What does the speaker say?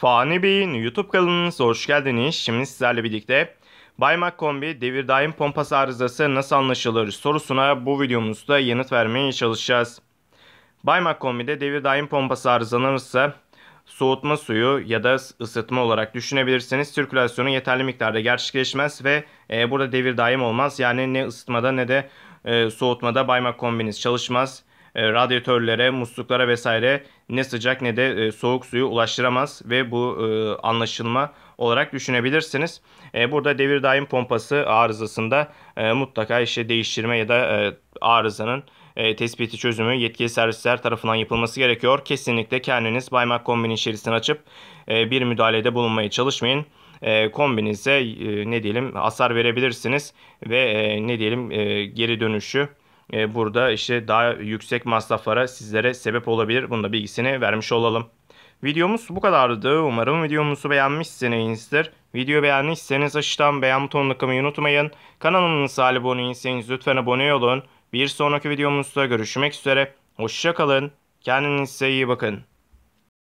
Fani Bey'in YouTube kanalınıza hoş geldiniz. Şimdi sizlerle birlikte Baymak Kombi devir daim pompası arızası nasıl anlaşılır sorusuna bu videomuzda yanıt vermeye çalışacağız. Baymak Kombi'de devir daim pompası arızalanırsa soğutma suyu ya da ısıtma olarak düşünebilirsiniz. Sirkülasyonu yeterli miktarda gerçekleşmez ve e, burada devir daim olmaz. Yani ne ısıtmada ne de e, soğutmada Baymak Kombiniz çalışmaz. E, radyatörlere, musluklara vesaire ne sıcak ne de e, soğuk suyu ulaştıramaz ve bu e, anlaşılma olarak düşünebilirsiniz. burada devir daim pompası arızasında mutlaka işte değiştirme ya da arızanın tespiti çözümü yetkili servisler tarafından yapılması gerekiyor. Kesinlikle kendiniz Baymak Kombinin şerisini açıp bir müdahalede bulunmaya çalışmayın kombinize ne diyelim hasar verebilirsiniz ve ne diyelim geri dönüşü e, burada işte daha yüksek masraflara sizlere sebep olabilir. Bunun da bilgisini vermiş olalım. Videomuz bu kadardı. Umarım videomuzu beğenmişsinizdir. Video beğenmişseniz aşağıdan beğen butonuna tıklamayı unutmayın. Kanalımıza abone değilseniz lütfen abone olun. Bir sonraki videomuzda görüşmek üzere. Hoşçakalın. Kendinize iyi bakın.